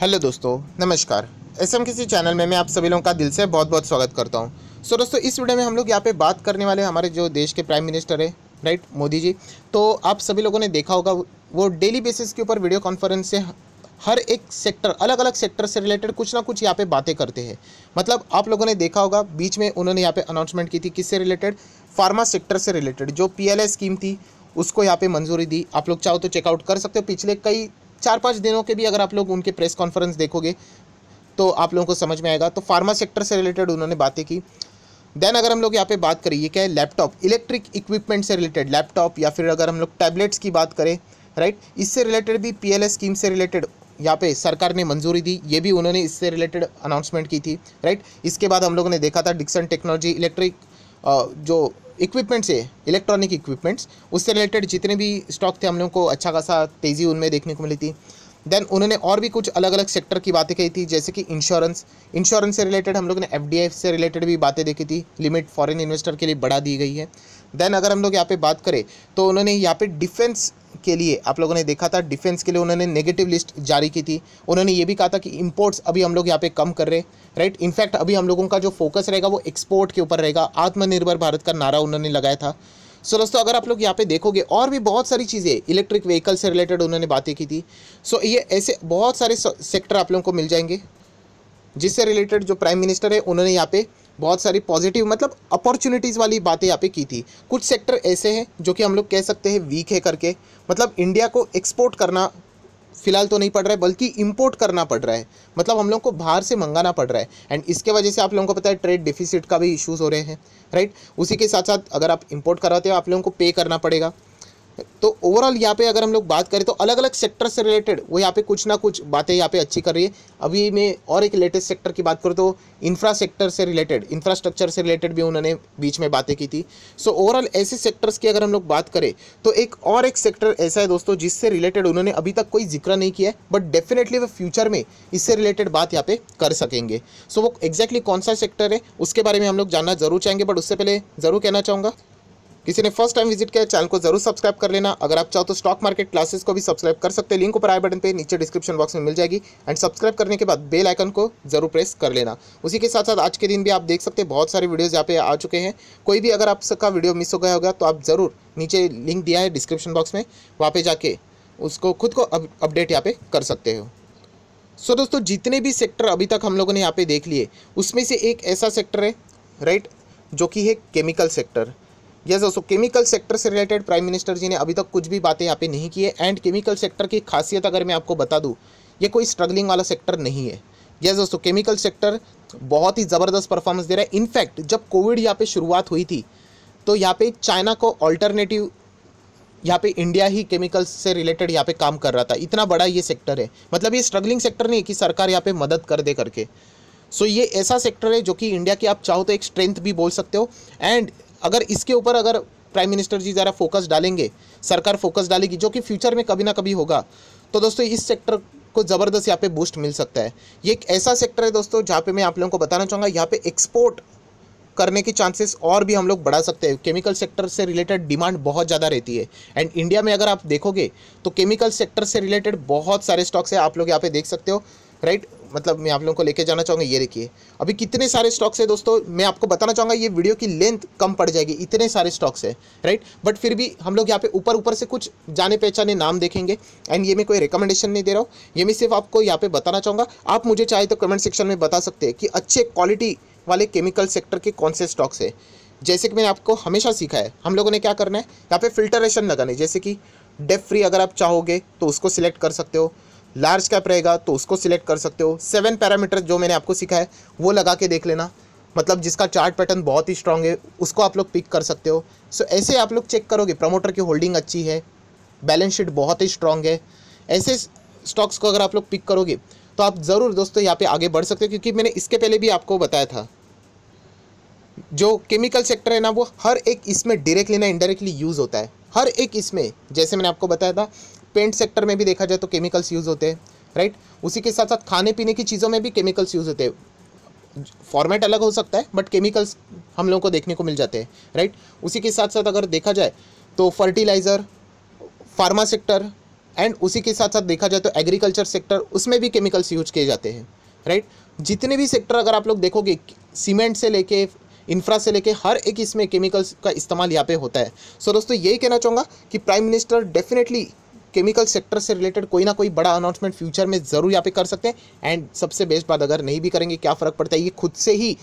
hello दोस्तों नमस्कार S M किसी चैनल में मैं आप सभी लोगों का दिल से बहुत बहुत स्वागत करता हूँ सो so, दोस्तों इस वीडियो में हम लोग यहाँ पे बात करने वाले हमारे जो देश के प्राइम मिनिस्टर है राइट मोदी जी तो आप सभी लोगों ने देखा होगा वो डेली बेसिस के ऊपर वीडियो कॉन्फ्रेंस से हर एक सेक्टर अलग अलग सेक्टर से रिलेटेड कुछ ना कुछ यहाँ पे बातें करते हैं मतलब आप लोगों ने देखा होगा बीच में उन्होंने यहाँ पे अनाउंसमेंट की थी किससे रिलेटेड फार्मा सेक्टर से रिलेटेड जो पी स्कीम थी उसको यहाँ पे मंजूरी दी आप लोग चाहो तो चेकआउट कर सकते हो पिछले कई चार पाँच दिनों के भी अगर आप लोग उनके प्रेस कॉन्फ्रेंस देखोगे तो आप लोगों को समझ में आएगा तो फार्मा सेक्टर से रिलेटेड उन्होंने बातें की देन अगर हम लोग यहाँ पे बात करें ये क्या है लैपटॉप इलेक्ट्रिक इक्विपमेंट से रिलेटेड लैपटॉप या फिर अगर हम लोग टैबलेट्स की बात करें राइट इससे रिलेटेड भी पी स्कीम से रिलेटेड यहाँ पे सरकार ने मंजूरी दी ये भी उन्होंने इससे रिलेटेड अनाउंसमेंट की थी राइट इसके बाद हम लोगों ने देखा था डिक्सन टेक्नोलॉजी इलेक्ट्रिक जो इक्विपमेंट्स है इलेक्ट्रॉनिक इक्विपमेंट्स उससे रिलेटेड जितने भी स्टॉक थे हम लोगों को अच्छा खासा तेज़ी उनमें देखने को मिली थी देन उन्होंने और भी कुछ अलग अलग सेक्टर की बातें कही थी जैसे कि इंश्योरेंस इंश्योरेंस से रिलेटेड हम लोग ने एफ से रिलेटेड भी बातें देखी थी लिमिट फॉरेन इन्वेस्टर के लिए बढ़ा दी गई है देन अगर हम लोग यहाँ पे बात करें तो उन्होंने यहाँ पे डिफेंस के लिए आप लोगों ने देखा था डिफेंस के लिए उन्होंने नेगेटिव लिस्ट जारी की थी उन्होंने ये भी कहा था कि इम्पोर्ट्स अभी हम लोग यहाँ पे कम कर रहे राइट इनफैक्ट अभी हम लोगों का जो फोकस रहेगा वो एक्सपोर्ट के ऊपर रहेगा आत्मनिर्भर भारत का नारा उन्होंने लगाया था सो so, दोस्तों अगर आप लोग यहाँ पे देखोगे और भी बहुत सारी चीज़ें इलेक्ट्रिक व्हीकल से रिलेटेड उन्होंने बातें की थी सो so, ये ऐसे बहुत सारे सेक्टर आप लोगों को मिल जाएंगे जिससे रिलेटेड जो प्राइम मिनिस्टर है उन्होंने यहाँ पे बहुत सारी पॉजिटिव मतलब अपॉर्चुनिटीज़ वाली बातें यहाँ पे की थी कुछ सेक्टर ऐसे हैं जो कि हम लोग कह सकते हैं वीक है करके मतलब इंडिया को एक्सपोर्ट करना फिलहाल तो नहीं पड़ रहा है बल्कि इंपोर्ट करना पड़ रहा है मतलब हम लोग को बाहर से मंगाना पड़ रहा है एंड इसके वजह से आप लोगों को पता है ट्रेड डिफिसिट का भी इश्यूज़ हो रहे हैं राइट उसी के साथ साथ अगर आप इंपोर्ट कराते हो आप लोगों को पे करना पड़ेगा तो ओवरऑल यहाँ पे अगर हम लोग बात करें तो अलग अलग सेक्टर से रिलेटेड वो यहाँ पे कुछ ना कुछ बातें यहाँ पे अच्छी कर रही है अभी मैं और एक लेटेस्ट सेक्टर की बात करूँ तो इंफ्रा सेक्टर से रिलेटेड इंफ्रास्ट्रक्चर से रिलेटेड भी उन्होंने बीच में बातें की थी सो ओवरऑल ऐसे सेक्टर्स की अगर हम लोग बात करें तो एक और एक सेक्टर ऐसा है दोस्तों जिससे रिलेटेड उन्होंने अभी तक कोई जिक्र नहीं किया है बट डेफिनेटली वो फ्यूचर में इससे रिलेटेड बात यहाँ पे कर सकेंगे सो वो एग्जैक्टली कौन सा सेक्टर है उसके बारे में हम लोग जानना जरूर चाहेंगे बट उससे पहले ज़रूर कहना चाहूँगा किसी ने फर्स्ट टाइम विजिट किया चैनल को जरूर सब्सक्राइब कर लेना अगर आप चाहो तो स्टॉक मार्केट क्लासेस को भी सब्सक्राइब कर सकते हैं लिंक ऊपर आई बटन पे नीचे डिस्क्रिप्शन बॉक्स में मिल जाएगी एंड सब्सक्राइब करने के बाद बेल आइकन को जरूर प्रेस कर लेना उसी के साथ साथ आज के दिन भी आप देख सकते हैं बहुत सारे वीडियोज़ यहाँ पे आ चुके हैं कोई भी अगर आप सबका वीडियो मिस हो गया होगा तो आप ज़रूर नीचे लिंक दिया है डिस्क्रिप्शन बॉक्स में वहाँ पर जाके उसको खुद को अपडेट यहाँ पे कर सकते हो सो दोस्तों जितने भी सेक्टर अभी तक हम लोगों ने यहाँ पे देख लिए उसमें से एक ऐसा सेक्टर है राइट जो कि है केमिकल सेक्टर यस दोस्तों केमिकल सेक्टर से रिलेटेड प्राइम मिनिस्टर जी ने अभी तक कुछ भी बातें यहाँ पे नहीं की है एंड केमिकल सेक्टर की खासियत अगर मैं आपको बता दूँ ये कोई स्ट्रगलिंग वाला सेक्टर नहीं है यस दोस्तों केमिकल सेक्टर बहुत ही ज़बरदस्त परफॉर्मेंस दे रहा है इनफैक्ट जब कोविड यहाँ पे शुरुआत हुई थी तो यहाँ पे चाइना को ऑल्टरनेटिव यहाँ पे इंडिया ही केमिकल्स से रिलेटेड यहाँ पे काम कर रहा था इतना बड़ा ये सेक्टर है मतलब ये स्ट्रगलिंग सेक्टर नहीं कि सरकार यहाँ पे मदद कर दे करके सो so, ये ऐसा सेक्टर है जो कि इंडिया की आप चाहो तो एक स्ट्रेंथ भी बोल सकते हो एंड अगर इसके ऊपर अगर प्राइम मिनिस्टर जी ज़रा फोकस डालेंगे सरकार फोकस डालेगी जो कि फ्यूचर में कभी ना कभी होगा तो दोस्तों इस सेक्टर को ज़बरदस्त यहाँ पे बूस्ट मिल सकता है ये एक ऐसा सेक्टर है दोस्तों जहाँ पे मैं आप लोगों को बताना चाहूँगा यहाँ पे एक्सपोर्ट करने के चांसेस और भी हम लोग बढ़ा सकते हैं केमिकल सेक्टर से रिलेटेड डिमांड बहुत ज़्यादा रहती है एंड इंडिया में अगर आप देखोगे तो केमिकल सेक्टर से रिलेटेड बहुत सारे स्टॉक्स हैं आप लोग यहाँ पे देख सकते हो राइट मतलब मैं आप लोगों को लेके जाना चाहूँगा ये देखिए अभी कितने सारे स्टॉक्स है दोस्तों मैं आपको बताना चाहूँगा ये वीडियो की लेंथ कम पड़ जाएगी इतने सारे स्टॉक्स है राइट बट फिर भी हम लोग यहाँ पे ऊपर ऊपर से कुछ जाने पहचाने नाम देखेंगे एंड ये मैं कोई रिकमेंडेशन नहीं दे रहा हूँ ये मैं सिर्फ आपको यहाँ पे बताना चाहूँगा आप मुझे चाहे तो कमेंट सेक्शन में बता सकते हैं कि अच्छे क्वालिटी वाले केमिकल सेक्टर के कौन से स्टॉक्स है जैसे कि मैंने आपको हमेशा सीखा है हम लोगों ने क्या करना है यहाँ पे फिल्टरेशन लगाने जैसे कि डेफ फ्री अगर आप चाहोगे तो उसको सिलेक्ट कर सकते हो लार्ज कैप रहेगा तो उसको सिलेक्ट कर सकते हो सेवन पैरामीटर जो मैंने आपको सिखाया है वो लगा के देख लेना मतलब जिसका चार्ट पैटर्न बहुत ही स्ट्रांग है उसको आप लोग पिक कर सकते हो सो so, ऐसे आप लोग चेक करोगे प्रमोटर की होल्डिंग अच्छी है बैलेंस शीट बहुत ही स्ट्रांग है ऐसे स्टॉक्स को अगर आप लोग पिक करोगे तो आप ज़रूर दोस्तों यहाँ पे आगे बढ़ सकते हो क्योंकि मैंने इसके पहले भी आपको बताया था जो केमिकल सेक्टर है ना वो हर एक इसमें डायरेक्टली ना इनडायरेक्टली यूज़ होता है हर एक इसमें जैसे मैंने आपको बताया था पेंट सेक्टर में भी देखा जाए तो केमिकल्स यूज़ होते हैं राइट उसी के साथ साथ खाने पीने की चीज़ों में भी केमिकल्स यूज़ होते हैं फॉर्मेट अलग हो सकता है बट केमिकल्स हम लोगों को देखने को मिल जाते हैं राइट उसी के साथ साथ अगर देखा जाए तो फर्टिलाइज़र फार्मा सेक्टर एंड उसी के साथ साथ देखा जाए तो एग्रीकल्चर सेक्टर उसमें भी केमिकल्स यूज किए जाते हैं राइट जितने भी सेक्टर अगर आप लोग देखोगे सीमेंट से लेके इंफ्रा से लेके हर एक इसमें केमिकल्स का इस्तेमाल यहाँ पे होता है सो so, दोस्तों यही कहना चाहूँगा कि prime minister definitely chemical sector से रिलेटेड कोई ना कोई बड़ा अनाउंसमेंट फ्यूचर में ज़रूर यहाँ पे कर सकते हैं एंड सबसे बेस्ट बात अगर नहीं भी करेंगे क्या फ़र्क पड़ता है ये खुद से ही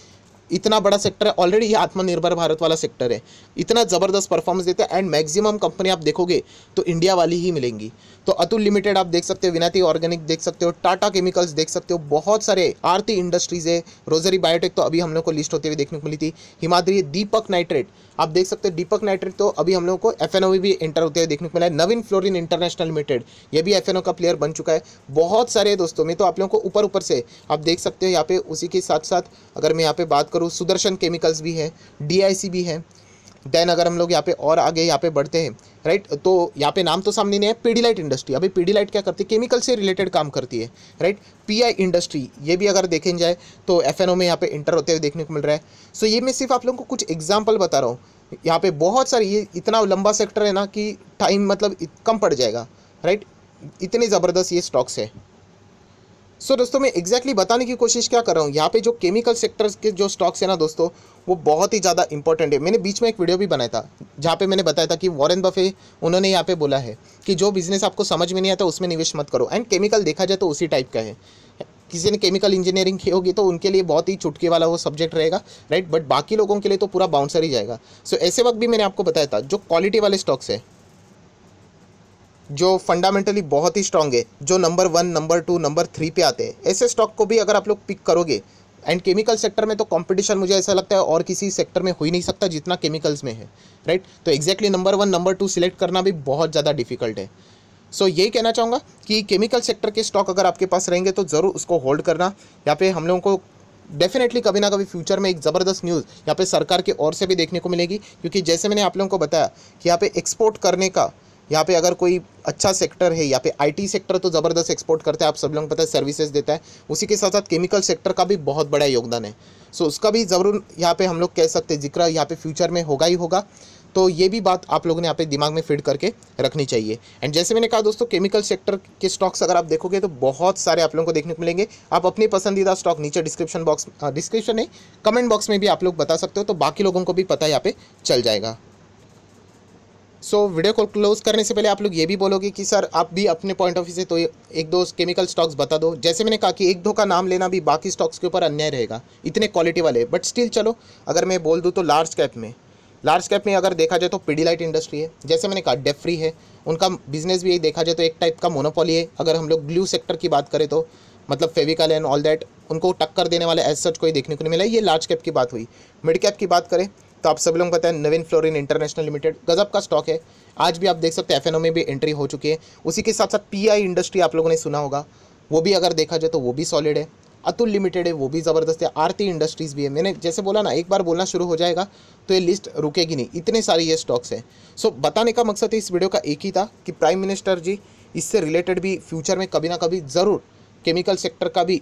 इतना बड़ा सेक्टर है ऑलरेडी ये आत्मनिर्भर भारत वाला सेक्टर है इतना ज़बरदस्त परफॉर्मेंस देता है एंड मैक्सिमम कंपनी आप देखोगे तो इंडिया वाली ही मिलेंगी तो अतुल लिमिटेड आप देख सकते हो विनाती ऑर्गेनिक देख सकते हो टाटा केमिकल्स देख सकते हो बहुत सारे आरती इंडस्ट्रीज़ है रोजरी बायोटेक तो अभी हम लोग को लिस्ट होते हुए देखने को मिली थी हिमाद्री दीपक नाइट्रेट आप देख सकते हो दीपक नाइट्रेट तो अभी हम लोग को एफ भी एंटर होते हुए देखने को मिला है नवीन फ्लोरिन इंटरनेशनल लिमिटेड ये भी एफ का प्लेयर बन चुका है बहुत सारे दोस्तों में तो आप लोगों को ऊपर ऊपर से आप देख सकते हो यहाँ पे उसी के साथ साथ अगर मैं यहाँ पे बात करूँ सुदर्शन केमिकल्स भी है डी भी है देन अगर हम लोग यहाँ पे और आगे यहाँ पे बढ़ते हैं राइट तो यहाँ पे नाम तो सामने नहीं है पीडीलाइट इंडस्ट्री अभी पीडीलाइट क्या करती है केमिकल से रिलेटेड काम करती है राइट पीआई इंडस्ट्री ये भी अगर देखें जाए तो एफएनओ में यहाँ पे इंटर होते हुए देखने को मिल रहा है सो so, ये मैं सिर्फ आप लोगों को कुछ एग्जाम्पल बता रहा हूँ यहाँ पर बहुत सारी ये इतना लंबा सेक्टर है ना कि टाइम मतलब कम पड़ जाएगा राइट इतने ज़बरदस्त ये स्टॉक्स है सो so, दोस्तों मैं एग्जैक्टली बताने की कोशिश क्या कर रहा हूँ यहाँ पे जो केमिकल सेक्टर्स के जो स्टॉक्स है ना दोस्तों वो बहुत ही ज़्यादा इंपॉर्टेंट है मैंने बीच में एक वीडियो भी बनाया था जहाँ पे मैंने बताया था कि वॉरेन बफे उन्होंने यहाँ पे बोला है कि जो बिज़नेस आपको समझ में नहीं आता उसमें निवेश मत करो एंड केमिकल देखा जाए तो उसी टाइप का है किसी ने केमिकल इंजीनियरिंग की होगी तो उनके लिए बहुत ही चुटके वाला वो सब्जेक्ट रहेगा राइट बट बाकी लोगों के लिए तो पूरा बाउंसर ही जाएगा सो so, ऐसे वक्त भी मैंने आपको बताया था जो क्वालिटी वाले स्टॉक्स है जो फंडामेंटली बहुत ही स्ट्रांग है जो number one number two number three पे आते हैं ऐसे स्टॉक को भी अगर आप लोग पिक करोगे एंड केमिकल सेक्टर में तो कंपटीशन मुझे ऐसा लगता है और किसी सेक्टर में हो ही नहीं सकता जितना केमिकल्स में है राइट तो exactly number one number two select करना भी बहुत ज़्यादा डिफिकल्ट है सो so, यही कहना चाहूँगा कि केमिकल सेक्टर के स्टॉक अगर आपके पास रहेंगे तो ज़रूर उसको होल्ड करना यहाँ पे हम लोगों को डेफिनेटली कभी ना कभी फ्यूचर में एक ज़बरदस्त न्यूज़ यहाँ पे सरकार के ओर से भी देखने को मिलेगी क्योंकि जैसे मैंने आप लोगों को बताया कि यहाँ पे एक्सपोर्ट करने का यहाँ पे अगर कोई अच्छा सेक्टर है यहाँ पे आईटी सेक्टर तो ज़बरदस्त एक्सपोर्ट करता है आप सब लोग पता है सर्विसेज देता है उसी के साथ साथ केमिकल सेक्टर का भी बहुत बड़ा योगदान है सो so, उसका भी ज़रूर यहाँ पे हम लोग कह सकते हैं जिक्र यहाँ पे फ्यूचर में होगा ही होगा तो ये भी बात आप लोगों ने यहाँ पे दिमाग में फिट करके रखनी चाहिए एंड जैसे मैंने कहा दोस्तों केमिकल सेक्टर के स्टॉक्स अगर आप देखोगे तो बहुत सारे आप लोगों को देखने को मिलेंगे आप अपने पसंदीदा स्टॉक नीचे डिस्क्रिप्शन बॉक्स डिस्क्रिप्शन है कमेंट बॉक्स में भी आप लोग बता सकते हो तो बाकी लोगों को भी पता यहाँ पे चल जाएगा सो वीडियो को क्लोज करने से पहले आप लोग ये भी बोलोगे कि सर आप भी अपने पॉइंट ऑफ व्यू से तो एक दो केमिकल स्टॉक्स बता दो जैसे मैंने कहा कि एक दो का नाम लेना भी बाकी स्टॉक्स के ऊपर अन्याय रहेगा इतने क्वालिटी वाले बट स्टिल चलो अगर मैं बोल दूँ तो लार्ज कैप में लार्ज कैप में अगर देखा जाए तो पीडीलाइट इंडस्ट्री है जैसे मैंने कहा डेफ्री है उनका बिजनेस भी यही देखा जाए तो एक टाइप का मोनोपोली है अगर हम लोग ग्लू सेक्टर की बात करें तो मतलब फेविकल एंड ऑल दैट उनको टक्कर देने वाले एज सच कोई देखने को नहीं मिला ये लार्ज कैप की बात हुई मिड कैप की बात करें तो आप सभी लोगों को पता है नवीन फ्लोरिन इंटरनेशनल लिमिटेड गजब का स्टॉक है आज भी आप देख सकते हैं एफ में भी एंट्री हो चुकी है उसी के साथ साथ पी इंडस्ट्री आप लोगों ने सुना होगा वो भी अगर देखा जाए तो वो भी सॉलिड है अतुल लिमिटेड है वो भी ज़बरदस्त है आरती इंडस्ट्रीज़ भी है मैंने जैसे बोला ना एक बार बोलना शुरू हो जाएगा तो ये लिस्ट रुकेगी नहीं इतने सारे ये स्टॉक्स हैं सो so, बताने का मकसद इस वीडियो का एक ही था कि प्राइम मिनिस्टर जी इससे रिलेटेड भी फ्यूचर में कभी ना कभी ज़रूर केमिकल सेक्टर का भी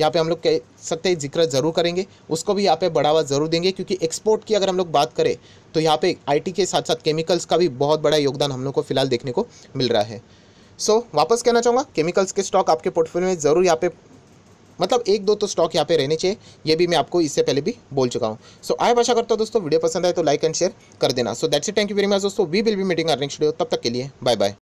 यहाँ पे हम लोग कह सकते हैं जिक्र ज़रूर करेंगे उसको भी यहाँ पे बढ़ावा ज़रूर देंगे क्योंकि एक्सपोर्ट की अगर हम लोग बात करें तो यहाँ पे आईटी के साथ साथ केमिकल्स का भी बहुत बड़ा योगदान हम लोग को फिलहाल देखने को मिल रहा है सो so, वापस कहना चाहूँगा केमिकल्स के स्टॉक आपके पोर्टफोलियो में ज़रूर यहाँ पे मतलब एक दो तो स्टॉक यहाँ पे रहने चाहिए ये भी मैं आपको इससे पहले भी बोल चुका हूँ सो so, आए आशा करता हूँ दोस्तों वीडियो पसंद आए तो लाइक एंड शेयर कर देना so that's it thank you very much दोस्तों we will be meeting our next video तब तक के लिए बाय बाय